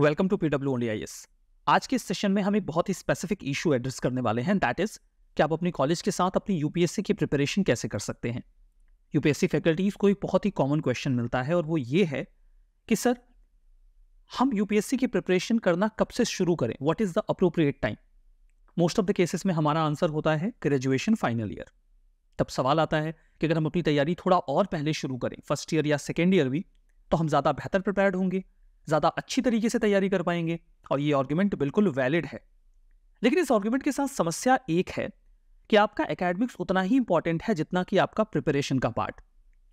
welcome to P W I आज के session में हम एक बहुत ही स्पेसिफिक इशू एड्रेस करने वाले हैं दैट इज़ कि आप अपने कॉलेज के साथ अपनी यूपीएससी की प्रिपरेशन कैसे कर सकते हैं यूपीएससी फैकल्टीज़ को एक बहुत ही कॉमन क्वेश्चन मिलता है और वो ये है कि सर हम यूपीएससी की प्रिपरेशन करना कब से शुरू करें what is the appropriate time most of the cases में हमारा आंसर होता है ग्रेजुएशन फाइनल ईयर तब सवाल आता है कि अगर हम अपनी तैयारी थोड़ा और पहले शुरू करें फर्स्ट ईयर या सेकेंड ईयर भी तो हम ज़्यादा बेहतर प्रिपेयर्ड होंगे ज़्यादा अच्छी तरीके से तैयारी कर पाएंगे और ये आर्ग्यूमेंट बिल्कुल वैलिड है लेकिन इस आर्ग्यूमेंट के साथ समस्या एक है कि आपका एकेडमिक्स उतना ही इंपॉर्टेंट है जितना कि आपका प्रिपरेशन का पार्ट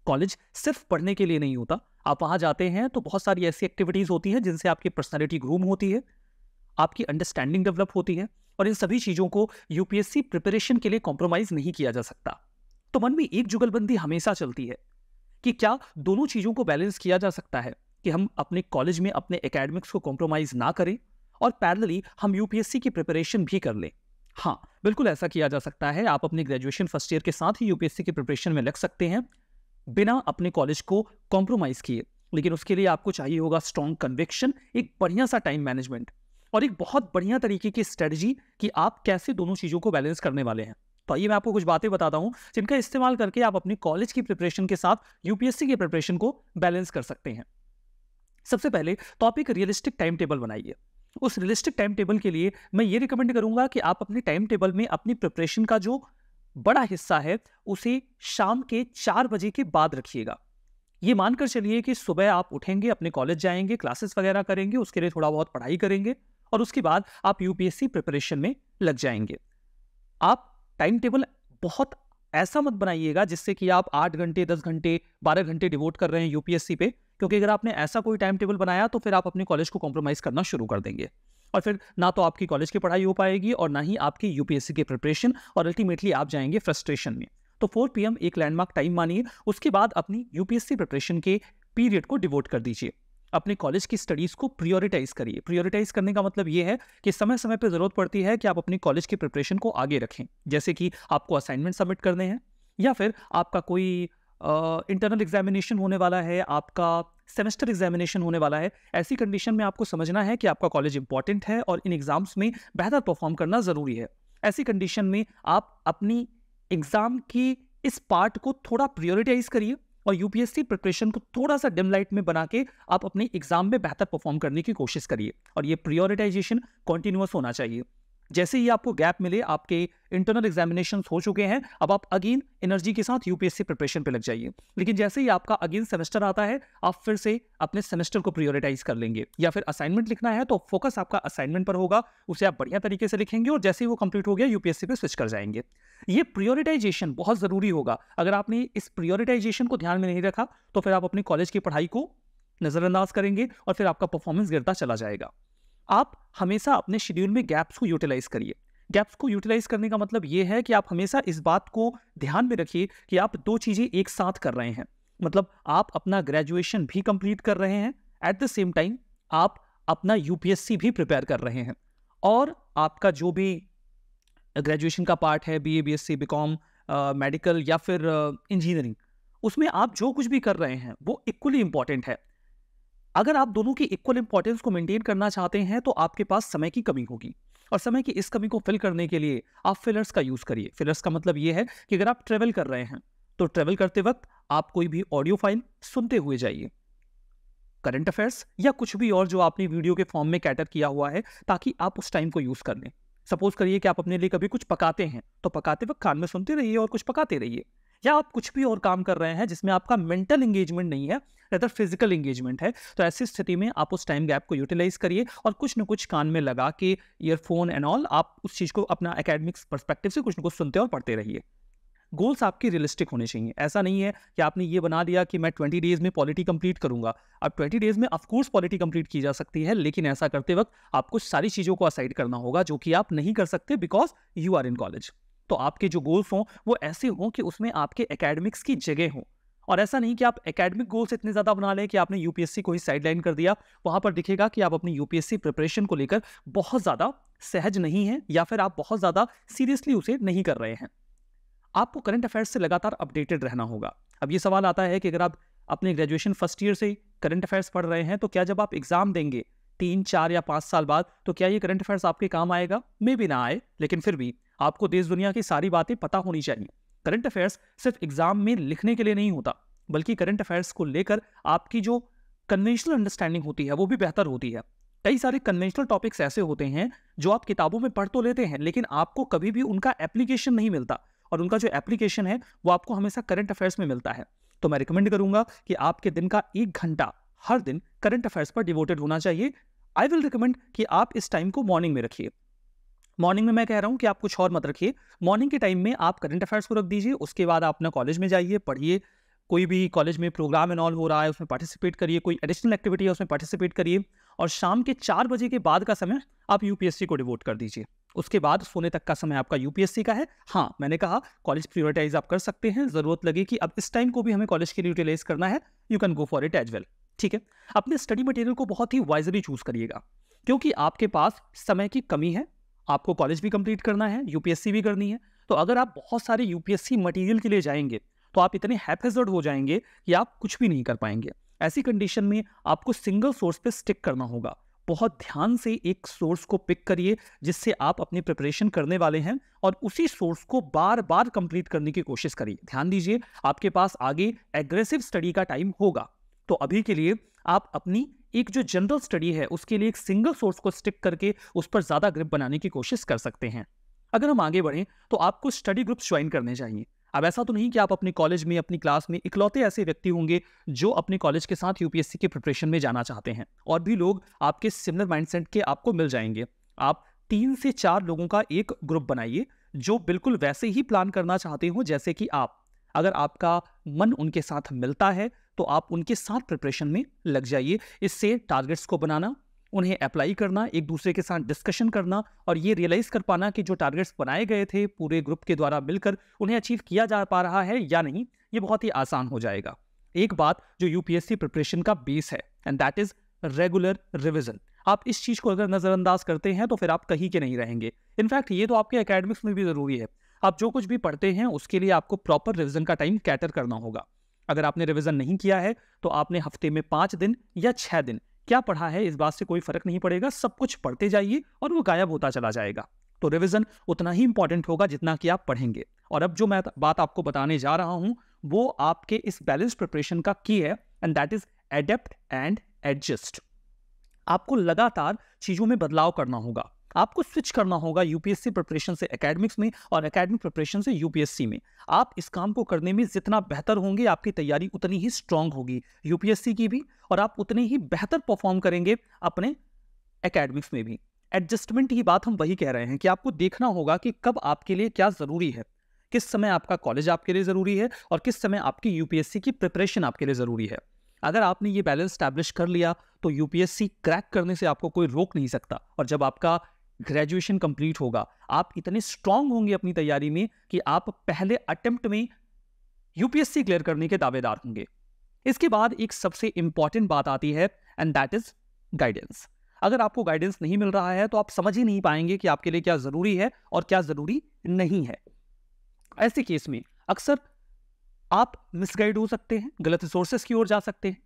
कॉलेज सिर्फ पढ़ने के लिए नहीं होता आप वहाँ जाते हैं तो बहुत सारी ऐसी एक्टिविटीज़ होती हैं जिनसे आपकी पर्सनैलिटी ग्रूम होती है आपकी अंडरस्टैंडिंग डेवलप होती है और इन सभी चीज़ों को यूपीएससी प्रिपरेशन के लिए कॉम्प्रोमाइज़ नहीं किया जा सकता तो मन में एक जुगलबंदी हमेशा चलती है कि क्या दोनों चीज़ों को बैलेंस किया जा सकता है कि हम अपने कॉलेज में अपने एकेडमिक्स को कॉम्प्रोमाइज़ ना करें और पैरेलली हम यूपीएससी की प्रिपरेशन भी कर लें हाँ बिल्कुल ऐसा किया जा सकता है आप अपने ग्रेजुएशन फर्स्ट ईयर के साथ ही यूपीएससी की प्रिपरेशन में लग सकते हैं बिना अपने कॉलेज को कॉम्प्रोमाइज़ किए लेकिन उसके लिए आपको चाहिए होगा स्ट्रॉन्ग कन्विक्शन एक बढ़िया सा टाइम मैनेजमेंट और एक बहुत बढ़िया तरीके की स्ट्रेटजी कि आप कैसे दोनों चीज़ों को बैलेंस करने वाले हैं तो आइए मैं आपको कुछ बातें बताता हूँ जिनका इस्तेमाल करके आप अपने कॉलेज की प्रिपरेशन के साथ यूपीएससी की प्रिपरेशन को बैलेंस कर सकते हैं सबसे पहले तो आप एक रियलिस्टिक टाइम टेबल बनाइए उस रियलिस्टिक टाइम टेबल के लिए मैं ये रिकमेंड करूंगा कि आप अपने टाइम टेबल में अपनी प्रिपरेशन का जो बड़ा हिस्सा है उसे शाम के चार बजे के बाद रखिएगा ये मानकर चलिए कि सुबह आप उठेंगे अपने कॉलेज जाएंगे क्लासेस वगैरह करेंगे उसके लिए थोड़ा बहुत पढ़ाई करेंगे और उसके बाद आप यूपीएससी प्रिपरेशन में लग जाएंगे आप टाइम टेबल बहुत ऐसा मत बनाइएगा जिससे कि आप आठ घंटे दस घंटे बारह घंटे डिवोट कर रहे हैं यूपीएससी पे क्योंकि अगर आपने ऐसा कोई टाइम टेबल बनाया तो फिर आप अपने कॉलेज को कॉम्प्रोमाइज़ करना शुरू कर देंगे और फिर ना तो आपकी कॉलेज की पढ़ाई हो पाएगी और ना ही आपकी यूपीएससी की प्रिपरेशन और अल्टीमेटली आप जाएंगे फ्रस्ट्रेशन में तो 4 पीएम एक लैंडमार्क टाइम मानिए उसके बाद अपनी यूपीएससी प्रिपरेशन के पीरियड को डिवोट कर दीजिए अपने कॉलेज की स्टडीज़ को प्रियोरिटाइज करिए प्रियोरिटाइज करने का मतलब ये है कि समय समय पर ज़रूरत पड़ती है कि आप अपनी कॉलेज की प्रिपरेशन को आगे रखें जैसे कि आपको असाइनमेंट सबमिट करने हैं या फिर आपका कोई इंटरनल uh, एग्जामिनेशन होने वाला है आपका सेमेस्टर एग्जामिनेशन होने वाला है ऐसी कंडीशन में आपको समझना है कि आपका कॉलेज इंपॉर्टेंट है और इन एग्ज़ाम्स में बेहतर परफॉर्म करना ज़रूरी है ऐसी कंडीशन में आप अपनी एग्ज़ाम की इस पार्ट को थोड़ा प्रियोरिटाइज करिए और यूपीएससी प्रिपरेशन को थोड़ा सा डिम लाइट में बना के आप अपने एग्जाम में बेहतर परफॉर्म करने की कोशिश करिए और ये प्रियोरिटाइजेशन कॉन्टिन्यूस होना चाहिए जैसे ही आपको गैप मिले आपके इंटरनल एग्जामिनेशन हो चुके हैं अब आप अगेन एनर्जी के साथ यूपीएससी प्रिपरेशन पे लग जाइए लेकिन जैसे ही आपका अगेन सेमेस्टर आता है आप फिर से अपने सेमेस्टर को प्रियोरिटाइज कर लेंगे या फिर असाइनमेंट लिखना है तो फोकस आपका असाइनमेंट पर होगा उसे आप बढ़िया तरीके से लिखेंगे और जैसे ही वो कंप्लीट हो गया यूपीएससी पे स्विच कर जाएंगे ये प्रियोरिटाइजेशन बहुत ज़रूरी होगा अगर आपने इस प्रियोरिटाइजेशन को ध्यान में नहीं रखा तो फिर आप अपनी कॉलेज की पढ़ाई को नज़रअंदाज करेंगे और फिर आपका परफॉर्मेंस गिरता चला जाएगा आप हमेशा अपने शेड्यूल में गैप्स को यूटिलाइज करिए गैप्स को यूटिलाइज करने का मतलब ये है कि आप हमेशा इस बात को ध्यान में रखिए कि आप दो चीज़ें एक साथ कर रहे हैं मतलब आप अपना ग्रेजुएशन भी कंप्लीट कर रहे हैं एट द सेम टाइम आप अपना यूपीएससी भी प्रिपेयर कर रहे हैं और आपका जो भी ग्रेजुएशन का पार्ट है B A B S C B com medical या फिर इंजीनियरिंग uh, उसमें आप जो कुछ भी कर रहे हैं वो इक्वली इंपॉर्टेंट है अगर आप दोनों की इक्वल इंपॉर्टेंस को मेंटेन करना चाहते हैं तो आपके पास समय की कमी होगी और समय की इस कमी को फिल करने के लिए आप फिलर्स का यूज़ करिए फिलर्स का मतलब ये है कि अगर आप ट्रेवल कर रहे हैं तो ट्रेवल करते वक्त आप कोई भी ऑडियो फाइल सुनते हुए जाइए करंट अफेयर्स या कुछ भी और जो आपने वीडियो के फॉर्म में कैटर किया हुआ है ताकि आप उस टाइम को यूज़ कर लें सपोज करिए कि आप अपने लिए कभी कुछ पकाते हैं तो पकाते वक्त कान में सुनते रहिए और कुछ पकाते रहिए या आप कुछ भी और काम कर रहे हैं जिसमें आपका मेंटल इंगेजमेंट नहीं है रहता फिजिकल एंगेजमेंट है तो ऐसी स्थिति में आप उस टाइम गैप को यूटिलाइज करिए और कुछ ना कुछ कान में लगा के ईयरफोन एंड ऑल आप उस चीज़ को अपना एकेडमिक्स परस्पेक्टिव से कुछ ना कुछ सुनते और पढ़ते रहिए गोल्स आपके रियलिस्टिक होने चाहिए ऐसा नहीं है कि आपने ये बना लिया कि मैं ट्वेंटी डेज में पॉलिटी कंप्लीट करूंगा अब ट्वेंटी डेज में ऑफकोर्स पॉलिटी कंप्लीट की जा सकती है लेकिन ऐसा करते वक्त आपको सारी चीज़ों को असाइड करना होगा जो कि आप नहीं कर सकते because you are in college तो आपके जो गोल्स हों वो ऐसे हों कि उसमें आपके एकेडमिक्स की जगह हो और ऐसा नहीं कि आप एकेडमिक गोल्स इतने ज़्यादा बना लें कि आपने यूपीएससी को ही साइडलाइन कर दिया वहाँ पर दिखेगा कि आप अपनी यूपीएससी प्रिपरेशन को लेकर बहुत ज़्यादा सहज नहीं हैं या फिर आप बहुत ज़्यादा सीरियसली उसे नहीं कर रहे हैं आपको करंट अफेयर्स से लगातार अपडेटेड रहना होगा अब ये सवाल आता है कि अगर आप अपने ग्रेजुएशन फर्स्ट ईयर से करंट अफेयर्स पढ़ रहे हैं तो क्या जब आप एग्ज़ाम देंगे तीन चार या पाँच साल बाद तो क्या ये करंट अफेयर्स आपके काम आएगा मे भी ना आए लेकिन फिर भी आपको देश दुनिया की सारी बातें पता होनी चाहिए करंट अफेयर्स सिर्फ एग्जाम में लिखने के लिए नहीं होता बल्कि करंट अफेयर्स को लेकर आपकी जो कन्वेंशनल अंडरस्टैंडिंग होती है वो भी बेहतर होती है कई सारे कन्वेंशनल टॉपिक्स ऐसे होते हैं जो आप किताबों में पढ़ तो लेते हैं लेकिन आपको कभी भी उनका एप्लीकेशन नहीं मिलता और उनका जो एप्लीकेशन है वो आपको हमेशा करंट अफेयर्स में मिलता है तो मैं रिकमेंड करूंगा कि आपके दिन का एक घंटा हर दिन करंट अफेयर्स पर डिवोटेड होना चाहिए आई विल रिकमेंड कि आप इस टाइम को मॉर्निंग में रखिए मॉर्निंग में मैं कह रहा हूँ कि आप कुछ और मत रखिए मॉर्निंग के टाइम में आप करंट अफेयर्स को रख दीजिए उसके बाद आप अपना कॉलेज में जाइए पढ़िए कोई भी कॉलेज में प्रोग्राम इन्वॉल्व हो रहा है उसमें पार्टिसिपेट करिए कोई एडिशनल एक्टिविटी है उसमें पार्टिसिपेट करिए और शाम के चार बजे के बाद का समय आप यूपीएससी को डिवोट कर दीजिए उसके बाद सोने तक का समय आपका यूपीएससी का है हाँ मैंने कहा कॉलेज प्रियोरिटाइज आप कर सकते हैं ज़रूरत लगी कि अब इस टाइम को भी हमें कॉलेज के लिए यूटिलाइज करना है you can go for it as well ठीक है अपने स्टडी मटेरियल को बहुत ही वाइजली चूज़ करिएगा क्योंकि आपके पास समय की कमी है आपको कॉलेज भी कंप्लीट करना है यूपीएससी भी करनी है तो अगर आप बहुत सारे यूपीएससी मटेरियल के लिए जाएंगे तो आप इतने हैपेजर्ड हो जाएंगे कि आप कुछ भी नहीं कर पाएंगे ऐसी कंडीशन में आपको सिंगल सोर्स पे स्टिक करना होगा बहुत ध्यान से एक सोर्स को पिक करिए जिससे आप अपनी प्रिपरेशन करने वाले हैं और उसी सोर्स को बार बार कंप्लीट करने की कोशिश करिए ध्यान दीजिए आपके पास आगे एग्रेसिव स्टडी का टाइम होगा तो अभी के लिए आप अपनी एक जो जनरल स्टडी है उसके लिए एक सिंगल सोर्स को स्टिक करके उस पर ज़्यादा ग्रिप बनाने की कोशिश कर सकते हैं अगर हम आगे बढ़ें तो आपको स्टडी ग्रुप ज्वाइन करने चाहिए अब ऐसा तो नहीं कि आप अपने कॉलेज में अपनी क्लास में इकलौते ऐसे व्यक्ति होंगे जो अपने कॉलेज के साथ यूपीएससी के प्रिपरेशन में जाना चाहते हैं और भी लोग आपके सिमिलर माइंडसेट के आपको मिल जाएंगे आप तीन से चार लोगों का एक ग्रुप बनाइए जो बिल्कुल वैसे ही प्लान करना चाहते हो जैसे कि आप अगर आपका मन उनके साथ मिलता है तो आप उनके साथ प्रिपरेशन में लग जाइए इससे टारगेट्स को बनाना उन्हें अप्लाई करना एक दूसरे के साथ डिस्कशन करना और ये रियलाइज़ कर पाना कि जो टारगेट्स बनाए गए थे पूरे ग्रुप के द्वारा मिलकर उन्हें अचीव किया जा पा रहा है या नहीं ये बहुत ही आसान हो जाएगा एक बात जो यूपीएससी प्रिपरेशन का बेस है and that is regular revision आप इस चीज़ को अगर नज़रअंदाज करते हैं तो फिर आप कहीं के नहीं रहेंगे इनफैक्ट ये तो आपके अकेडमिक्स में भी ज़रूरी है आप जो कुछ भी पढ़ते हैं उसके लिए आपको प्रॉपर रिविजन का टाइम कैटर करना होगा अगर आपने रिविज़न नहीं किया है तो आपने हफ्ते में पाँच दिन या छः दिन क्या पढ़ा है इस बात से कोई फ़र्क नहीं पड़ेगा सब कुछ पढ़ते जाइए और वो गायब होता चला जाएगा तो रिविज़न उतना ही इंपॉर्टेंट होगा जितना कि आप पढ़ेंगे और अब जो मैं बात आपको बताने जा रहा हूँ वो आपके इस बैलेंस प्रिपरेशन का की है and that is adapt and adjust आपको लगातार चीज़ों में बदलाव करना होगा आपको स्विच करना होगा यूपीएससी प्रिपरेशन से एकेडमिक्स में और एकेडमिक प्रिपरेशन से यूपीएससी में आप इस काम को करने में जितना बेहतर होंगे आपकी तैयारी उतनी ही स्ट्रांग होगी यूपीएससी की भी और आप उतने ही बेहतर परफॉर्म करेंगे अपने एकेडमिक्स में भी एडजस्टमेंट की बात हम वही कह रहे हैं कि आपको देखना होगा कि कब आपके लिए क्या ज़रूरी है किस समय आपका कॉलेज आपके लिए ज़रूरी है और किस समय आपकी यूपीएससी की प्रिपरेशन आपके लिए ज़रूरी है अगर आपने ये बैलेंस स्टैब्लिश कर लिया तो यूपीएससी क्रैक करने से आपको कोई रोक नहीं सकता और जब आपका ग्रेजुएशन कंप्लीट होगा आप इतने स्ट्रांग होंगे अपनी तैयारी में कि आप पहले अटेम्प्ट में यूपीएससी क्लियर करने के दावेदार होंगे इसके बाद एक सबसे इंपॉर्टेंट बात आती है एंड दैट इज गाइडेंस अगर आपको गाइडेंस नहीं मिल रहा है तो आप समझ ही नहीं पाएंगे कि आपके लिए क्या जरूरी है और क्या जरूरी नहीं है ऐसे केस में अक्सर आप मिसगाइड हो सकते हैं गलत रिसोर्सेस की ओर जा सकते हैं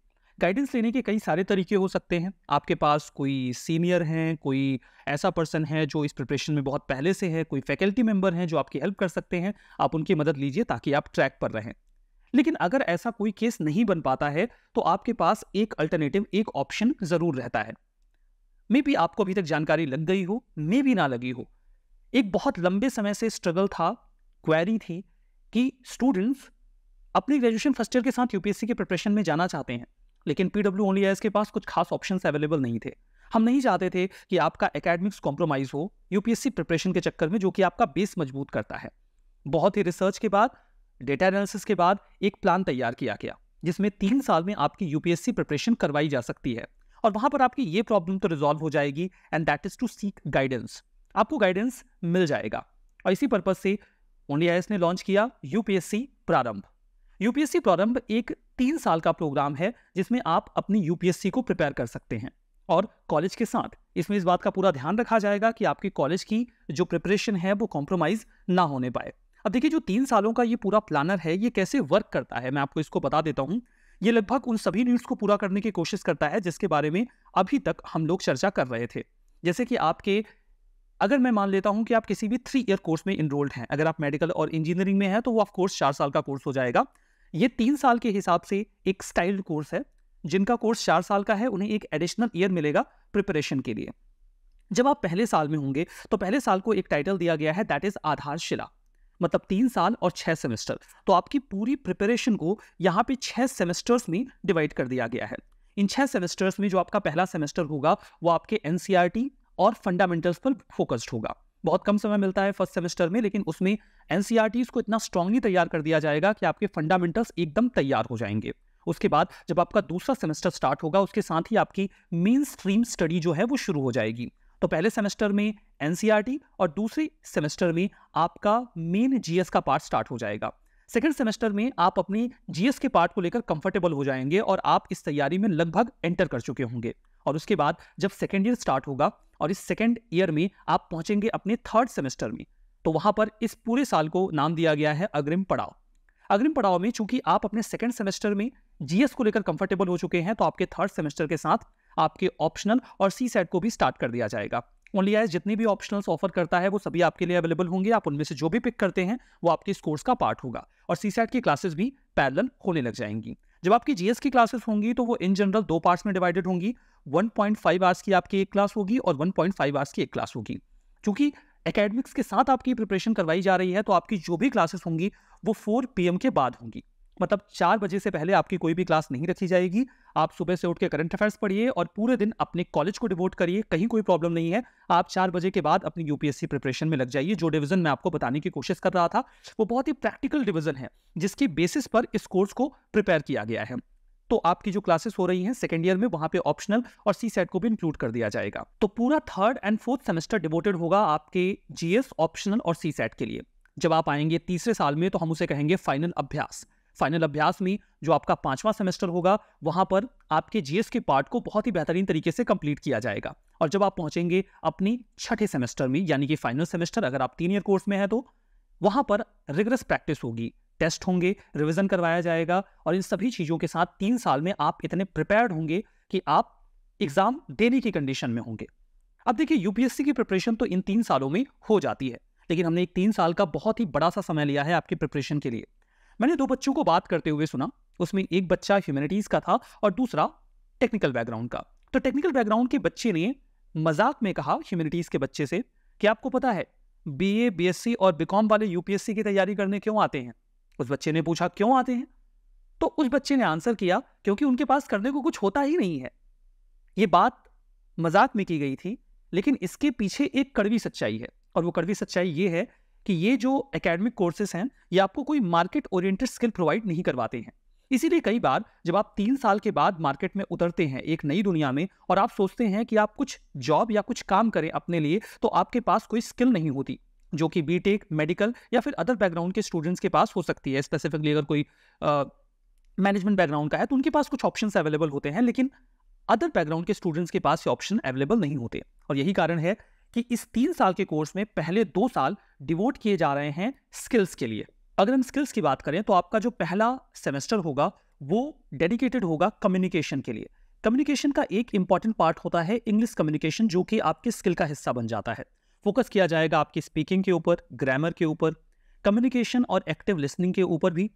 गाइडेंस लेने के कई सारे तरीके हो सकते हैं आपके पास कोई सीनियर हैं कोई ऐसा पर्सन है जो इस प्रिपरेशन में बहुत पहले से है कोई फैकल्टी मेम्बर हैं जो आपकी हेल्प कर सकते हैं आप उनकी मदद लीजिए ताकि आप ट्रैक पर रहें लेकिन अगर ऐसा कोई केस नहीं बन पाता है तो आपके पास एक अल्टरनेटिव एक ऑप्शन ज़रूर रहता है मे भी आपको अभी तक जानकारी लग गई हो मे भी ना लगी हो एक बहुत लंबे समय से स्ट्रगल था क्वेरी थी कि स्टूडेंट्स अपने ग्रेजुएशन फर्स्ट ईयर के साथ यूपीएससी के प्रिपरेशन में जाना चाहते हैं लेकिन पी डब्ल्यू ओनली एस के पास कुछ खास ऑप्शन अवेलेबल नहीं थे हम नहीं चाहते थे कि आपका एकेडमिक्स कॉम्प्रोमाइज़ हो यूपीएससी प्रिपरेशन के चक्कर में जो कि आपका बेस मजबूत करता है बहुत ही रिसर्च के बाद डेटा एनालिसिस के बाद एक प्लान तैयार किया गया जिसमें तीन साल में आपकी यूपीएससी प्रिपरेशन करवाई जा सकती है और वहां पर आपकी ये प्रॉब्लम तो रिजॉल्व हो जाएगी and that is to seek guidance आपको गाइडेंस मिल जाएगा और इसी पर्पज से ओनली आई ने लॉन्च किया यूपीएससी प्रारंभ यूपीएससी प्रारंभ एक तीन साल का प्रोग्राम है जिसमें आप अपनी यूपीएससी को प्रिपेयर कर सकते हैं और कॉलेज के साथ इसमें इस बात का पूरा ध्यान रखा जाएगा कि आपके कॉलेज की जो प्रिपरेशन है वो कॉम्प्रोमाइज़ ना होने पाए अब देखिए जो तीन सालों का ये पूरा प्लानर है ये कैसे वर्क करता है मैं आपको इसको बता देता हूँ ये लगभग उन सभी नीड्स को पूरा करने की कोशिश करता है जिसके बारे में अभी तक हम लोग चर्चा कर रहे थे जैसे कि आपके अगर मैं मान लेता हूँ कि आप किसी भी थ्री ईयर कोर्स में इनरोल्ड हैं अगर आप मेडिकल और इंजीनियरिंग में हैं तो वो ऑफ कोर्स चार साल का कोर्स हो जाएगा ये तीन साल के हिसाब से एक स्टाइल कोर्स है जिनका कोर्स चार साल का है उन्हें एक एडिशनल ईयर मिलेगा प्रिपरेशन के लिए जब आप पहले साल में होंगे तो पहले साल को एक टाइटल दिया गया है दैट इज आधारशिला मतलब तीन साल और छः सेमेस्टर तो आपकी पूरी प्रिपरेशन को यहाँ पे छः सेमेस्टर्स में डिवाइड कर दिया गया है इन छः सेमेस्टर्स में जो आपका पहला सेमेस्टर होगा वो आपके एन e और फंडामेंटल्स पर फोकस्ड होगा बहुत कम समय मिलता है फर्स्ट सेमेस्टर में लेकिन उसमें एन e को इतना स्ट्रांगली तैयार कर दिया जाएगा कि आपके फंडामेंटल्स एकदम तैयार हो जाएंगे उसके बाद जब आपका दूसरा सेमेस्टर स्टार्ट होगा उसके साथ ही आपकी मेन स्ट्रीम स्टडी जो है वो शुरू हो जाएगी तो पहले सेमेस्टर में एन e और दूसरे सेमेस्टर में आपका मेन जीएस का पार्ट स्टार्ट हो जाएगा सेकेंड सेमेस्टर में आप अपने जीएस के पार्ट को लेकर कंफर्टेबल हो जाएंगे और आप इस तैयारी में लगभग एंटर कर चुके होंगे और उसके बाद जब सेकेंड ईयर स्टार्ट होगा और इस सेकेंड ईयर में आप पहुंचेंगे अपने थर्ड सेमेस्टर में तो वहां पर इस पूरे साल को नाम दिया गया है अग्रिम पड़ाव अग्रिम पड़ाव में चूंकि आप अपने सेकेंड सेमेस्टर में जीएस को लेकर कंफर्टेबल हो चुके हैं तो आपके थर्ड सेमेस्टर के साथ आपके ऑप्शनल और सी सेट को भी स्टार्ट कर दिया जाएगा ओनली आज जितने भी ऑप्शनल्स ऑफर करता है वो सभी आपके लिए अवेलेबल होंगे आप उनमें से जो भी पिक करते हैं वो आपके इस कोर्स का पार्ट होगा और सी सेट की क्लासेस भी पैरल होने लग जाएंगी जब आपकी जीएस की क्लासेस होंगी तो वो इन जनरल दो पार्ट्स में डिवाइडेड होंगी 1.5 आवर्स की आपकी एक क्लास होगी और 1.5 आवर्स की एक क्लास होगी क्योंकि एकेडमिक्स के साथ आपकी प्रिपरेशन करवाई जा रही है तो आपकी जो भी क्लासेस होंगी वो 4 पीएम के बाद होंगी मतलब चार बजे से पहले आपकी कोई भी क्लास नहीं रखी जाएगी आप सुबह से उठ के करंट अफेयर्स पढ़िए और पूरे दिन अपने कॉलेज को डिवोट करिए कहीं कोई प्रॉब्लम नहीं है आप चार बजे के बाद अपनी यूपीएससी प्रिपरेशन में लग जाइए जो डिवीजन मैं आपको बताने की कोशिश कर रहा था वो बहुत ही प्रैक्टिकल डिवीजन है जिसके बेसिस पर इस कोर्स को प्रिपेयर किया गया है तो आपकी जो क्लासेस हो रही हैं सेकेंड ईयर में वहां पे ऑप्शनल और सी सेट को भी इंक्लूड कर दिया जाएगा तो पूरा third and fourth semester devoted होगा आपके जीएस ऑप्शनल और सी सेट के लिए जब आप आएंगे तीसरे साल में तो हम उसे कहेंगे फाइनल अभ्यास फाइनल अभ्यास में जो आपका पांचवा सेमेस्टर होगा वहां पर आपके जीएस के पार्ट को बहुत ही बेहतरीन तरीके से कंप्लीट किया जाएगा और जब आप पहुंचेंगे अपनी छठे सेमेस्टर में यानी कि फाइनल सेमेस्टर अगर आप तीन ईयर कोर्स में है तो वहां पर रिग्रेस प्रैक्टिस होगी टेस्ट होंगे रिविजन करवाया जाएगा और इन सभी चीज़ों के साथ तीन साल में आप इतने प्रिपेयर्ड होंगे कि आप एग्ज़ाम देने की कंडीशन में होंगे अब देखिए यूपीएससी की प्रिपरेशन तो इन तीन सालों में हो जाती है लेकिन हमने एक तीन साल का बहुत ही बड़ा सा समय लिया है आपकी प्रिपरेशन के लिए मैंने दो बच्चों को बात करते हुए सुना उसमें एक बच्चा ह्यूमैनिटीज़ का था और दूसरा टेक्निकल बैकग्राउंड का तो टेक्निकल बैकग्राउंड के बच्चे ने मजाक में कहा ह्यूमैनिटीज़ के बच्चे से कि आपको पता है बी ए और बी वाले यूपीएससी की तैयारी करने क्यों आते हैं उस बच्चे ने पूछा क्यों आते हैं तो उस बच्चे ने आंसर किया क्योंकि उनके पास करने को कुछ होता ही नहीं है ये बात मजाक में की गई थी लेकिन इसके पीछे एक कड़वी सच्चाई है और वो कड़वी सच्चाई ये है कि ये जो एकेडमिक कोर्सेज हैं ये आपको कोई मार्केट ओरिएंटेड स्किल प्रोवाइड नहीं करवाते हैं इसीलिए कई बार जब आप तीन साल के बाद मार्केट में उतरते हैं एक नई दुनिया में और आप सोचते हैं कि आप कुछ जॉब या कुछ काम करें अपने लिए तो आपके पास कोई स्किल नहीं होती जो कि बीटेक मेडिकल या फिर अदर बैकग्राउंड के स्टूडेंट्स के पास हो सकती है स्पेसिफिकली अगर कोई मैनेजमेंट बैकग्राउंड का है तो उनके पास कुछ ऑप्शन अवेलेबल होते हैं लेकिन अदर बैकग्राउंड के स्टूडेंट्स के पास ये ऑप्शन अवेलेबल नहीं होते और यही कारण है कि इस तीन साल के कोर्स में पहले दो साल डिवोट किए जा रहे हैं स्किल्स के लिए अगर हम स्किल्स की बात करें तो आपका जो पहला सेमेस्टर होगा वो डेडिकेटेड होगा कम्युनिकेशन के लिए कम्युनिकेशन का एक इंपॉर्टेंट पार्ट होता है इंग्लिश कम्युनिकेशन जो कि आपके स्किल का हिस्सा बन जाता है फोकस किया जाएगा आपकी स्पीकिंग के ऊपर ग्रामर के ऊपर कम्युनिकेशन और एक्टिव लिसनिंग के ऊपर भी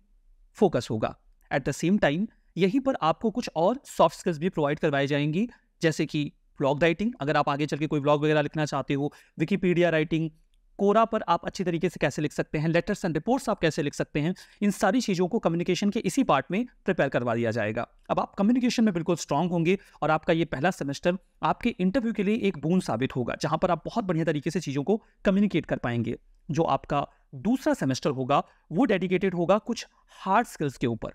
फोकस होगा एट द सेम टाइम यहीं पर आपको कुछ और सॉफ्ट स्किल्स भी प्रोवाइड करवाई जाएंगी जैसे कि ब्लॉग राइटिंग अगर आप आगे चल के कोई ब्लॉग वगैरह लिखना चाहते हो विकीपीडिया राइटिंग कोरा पर आप अच्छी तरीके से कैसे लिख सकते हैं लेटर्स एंड रिपोर्ट्स आप कैसे लिख सकते हैं इन सारी चीज़ों को कम्युनिकेशन के इसी पार्ट में प्रिपेयर करवा दिया जाएगा अब आप कम्युनिकेशन में बिल्कुल स्ट्रांग होंगे और आपका ये पहला सेमेस्टर आपके इंटरव्यू के लिए एक बूंद साबित होगा जहाँ पर आप बहुत बढ़िया तरीके से चीज़ों को कम्युनिकेट कर पाएंगे जो आपका दूसरा सेमेस्टर होगा वो डेडिकेटेड होगा कुछ हार्ड स्किल्स के ऊपर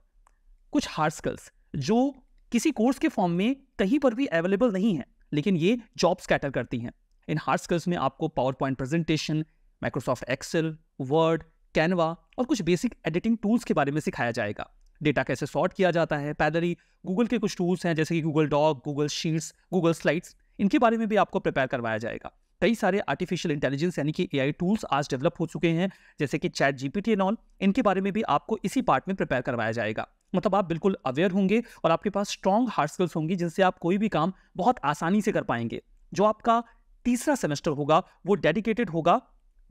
कुछ हार्ड स्किल्स जो किसी कोर्स के फॉर्म में कहीं पर भी अवेलेबल नहीं है लेकिन ये जॉब्स कैटर करती हैं इन हार्ड स्किल्स में आपको PowerPoint presentation Microsoft Excel Word Canva और कुछ बेसिक एडिटिंग टूल्स के बारे में सिखाया जाएगा डेटा कैसे सॉर्ट किया जाता है ही गूगल के कुछ टूल्स हैं जैसे कि Google doc Google Sheets Google Slides इनके बारे में भी आपको प्रिपेयर करवाया जाएगा कई सारे आर्टिफिशियल इंटेलिजेंस यानी कि एआई टूल्स आज डेवलप हो चुके हैं जैसे कि चैट जीपीटी एंड ऑल इनके बारे में भी आपको इसी पार्ट में प्रिपेयर करवाया जाएगा मतलब आप बिल्कुल अवेयर होंगे और आपके पास स्ट्रॉन्ग हार्ड स्किल्स होंगी जिनसे आप कोई भी काम बहुत आसानी से कर पाएंगे जो आपका तीसरा सेमेस्टर होगा वो डेडिकेटेड होगा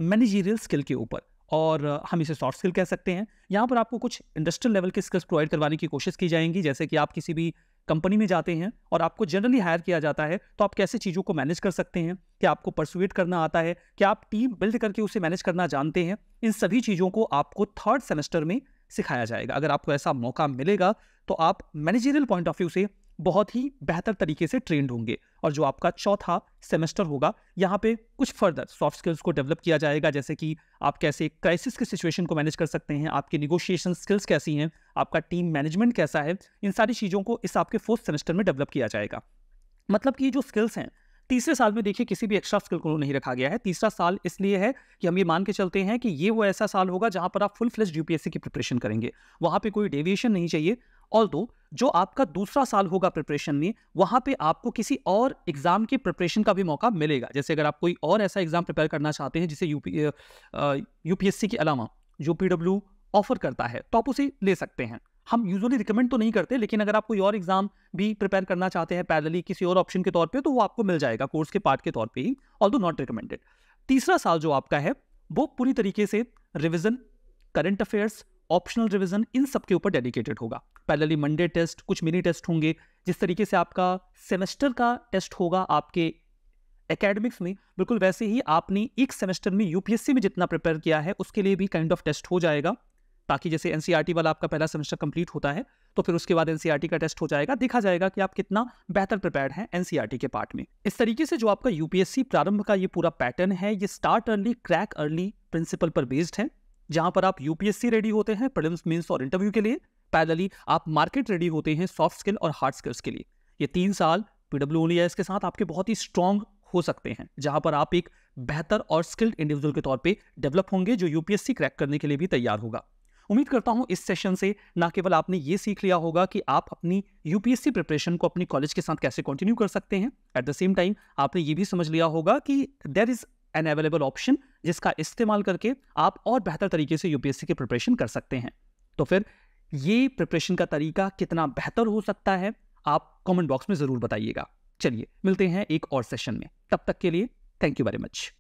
मैनेजीरियल स्किल के ऊपर और हम इसे सॉफ्ट स्किल कह सकते हैं यहाँ पर आपको कुछ इंडस्ट्रियल लेवल के स्किल्स प्रोवाइड करवाने की कोशिश की जाएंगी जैसे कि आप किसी भी कंपनी में जाते हैं और आपको जनरली हायर किया जाता है तो आप कैसे चीज़ों को मैनेज कर सकते हैं क्या आपको परसुएट करना आता है क्या आप टीम बिल्ड करके उसे मैनेज करना जानते हैं इन सभी चीज़ों को आपको थर्ड सेमेस्टर में सिखाया जाएगा अगर आपको ऐसा मौका मिलेगा तो आप मैनेजरियल पॉइंट ऑफ व्यू से बहुत ही बेहतर तरीके से ट्रेंड होंगे और जो आपका चौथा सेमेस्टर होगा यहाँ पे कुछ फर्दर सॉफ्ट स्किल्स को डेवलप किया जाएगा जैसे कि आप कैसे क्राइसिस के सिचुएशन को मैनेज कर सकते हैं आपके निगोशिएशन स्किल्स कैसी हैं आपका टीम मैनेजमेंट कैसा है इन सारी चीज़ों को इस आपके फोर्थ सेमेस्टर में डेवलप किया जाएगा मतलब कि जो स्किल्स हैं तीसरे साल में देखिए किसी भी एक्स्ट्रा स्किल को नहीं रखा गया है तीसरा साल इसलिए है कि हम ये मान के चलते हैं कि ये वो ऐसा साल होगा जहाँ पर आप फुल फ्लेज यूपीएससी की प्रिपरेशन करेंगे वहाँ पे कोई डेविएशन नहीं चाहिए ऑल दो जो आपका दूसरा साल होगा प्रिपरेशन में वहां पे आपको किसी और एग्ज़ाम के प्रिपरेशन का भी मौका मिलेगा जैसे अगर आप कोई और ऐसा एग्ज़ाम प्रिपेयर करना चाहते हैं जिसे यूपी यूपीएससी के अलावा जो पीडब्ल्यू ऑफर करता है तो आप उसे ले सकते हैं हम यूजुअली रिकमेंड तो नहीं करते लेकिन अगर आप कोई और एग्जाम भी प्रिपेयर करना चाहते हैं पैदली किसी और ऑप्शन के तौर पर तो वो आपको मिल जाएगा कोर्स के पार्ट के तौर पर ही ऑल दो नॉट रिकमेंडेड तीसरा साल जो आपका है वो पूरी तरीके से revision current affairs optional revision इन सब के ऊपर डेडिकेटेड होगा पैरेलली मंडे टेस्ट कुछ मिनी टेस्ट होंगे जिस तरीके से आपका सेमेस्टर का टेस्ट होगा आपके एकेडमिक्स में बिल्कुल वैसे ही आपने एक सेमेस्टर में यूपीएससी में जितना प्रिपेयर किया है उसके लिए भी काइंड ऑफ टेस्ट हो जाएगा ताकि जैसे एन e वाला आपका पहला सेमेस्टर कंप्लीट होता है तो फिर उसके बाद एन e का टेस्ट हो जाएगा देखा जाएगा कि आप कितना बेहतर प्रिपेयर हैं एन e के पार्ट में इस तरीके से जो आपका यूपीएससी प्रारंभ का ये पूरा पैटर्न है ये start early crack early principle पर बेस्ड है जहां पर आप यूपीएससी रेडी होते हैं प्रीलिम्स मेंस और इंटरव्यू के लिए पैदली आप मार्केट रेडी होते हैं सॉफ्ट स्किल और हार्ड स्किल्स के लिए ये तीन साल पीडब्ल्यू के साथ आपके बहुत ही स्ट्रांग हो सकते हैं जहां पर आप एक बेहतर और स्किल्ड इंडिविजुअल के तौर पे डेवलप होंगे जो यूपीएससी क्रैक करने के लिए भी तैयार होगा उम्मीद करता हूं इस सेशन से ना केवल आपने ये सीख लिया होगा कि आप अपनी यूपीएससी प्रिपरेशन को अपनी कॉलेज के साथ कैसे कंटिन्यू कर सकते हैं एट द सेम टाइम आपने ये भी समझ लिया होगा कि there is an available option जिसका इस्तेमाल करके आप और बेहतर तरीके से यूपीएससी की प्रिपरेशन कर सकते हैं तो फिर ये प्रिपरेशन का तरीका कितना बेहतर हो सकता है आप कमेंट बॉक्स में ज़रूर बताइएगा चलिए मिलते हैं एक और सेशन में तब तक के लिए थैंक यू वेरी मच